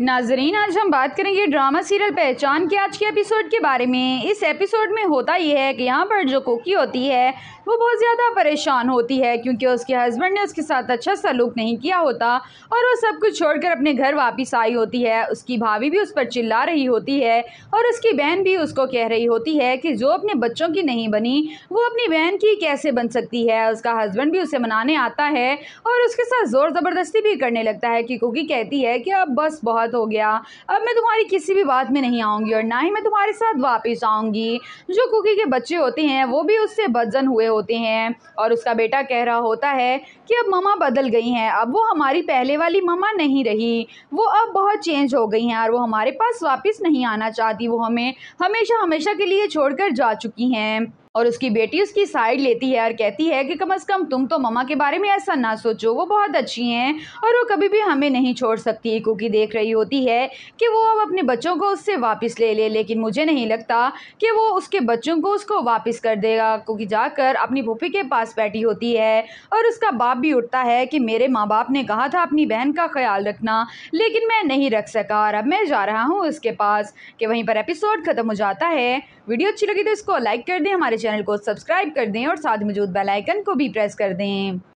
नाजरीन आज हम बात करेंगे ड्रामा सीरियल पहचान के आज के एपिसोड के बारे में इस एपिसोड में होता यह है कि यहाँ पर जो कोकी होती है वो बहुत ज़्यादा परेशान होती है क्योंकि उसके हस्बैंड ने उसके साथ अच्छा सलूक नहीं किया होता और वो सब कुछ छोड़कर अपने घर वापस आई होती है उसकी भाभी भी उस पर चिल्ला रही होती है और उसकी बहन भी उसको कह रही होती है कि जो अपने बच्चों की नहीं बनी वो अपनी बहन की कैसे बन सकती है उसका हस्बैंड भी उसे मनाने आता है और उसके साथ ज़ोर ज़बरदस्ती भी करने लगता है कि कोकी कहती है कि अब बस बहुत बहुत हो गया अब मैं तुम्हारी किसी भी बात में नहीं आऊँगी और ना ही मैं तुम्हारे साथ वापस आऊँगी जो कुकी के बच्चे होते हैं वो भी उससे बदजन हुए होते हैं और उसका बेटा कह रहा होता है कि अब ममा बदल गई हैं अब वो हमारी पहले वाली ममा नहीं रही वो अब बहुत चेंज हो गई हैं और वो हमारे पास वापस नहीं आना चाहती वो हमें हमेशा हमेशा के लिए छोड़ जा चुकी हैं और उसकी बेटी उसकी साइड लेती है और कहती है कि कम अज़ कम तुम तो ममा के बारे में ऐसा ना सोचो वो बहुत अच्छी हैं और वो कभी भी हमें नहीं छोड़ सकती क्योंकि देख रही होती है कि वो अब अपने बच्चों को उससे वापस ले ले लेकिन मुझे नहीं लगता कि वो उसके बच्चों को उसको वापस कर देगा क्योंकि जाकर अपनी भूपी के पास बैठी होती है और उसका बाप भी उठता है कि मेरे माँ बाप ने कहा था अपनी बहन का ख्याल रखना लेकिन मैं नहीं रख सका और अब मैं जा रहा हूँ उसके पास कि वहीं पर एपिसोड ख़त्म हो जाता है वीडियो अच्छी लगी तो इसको लाइक कर दें हमारे चैनल को सब्सक्राइब कर दें और साथ मौजूद बेल आइकन को भी प्रेस कर दें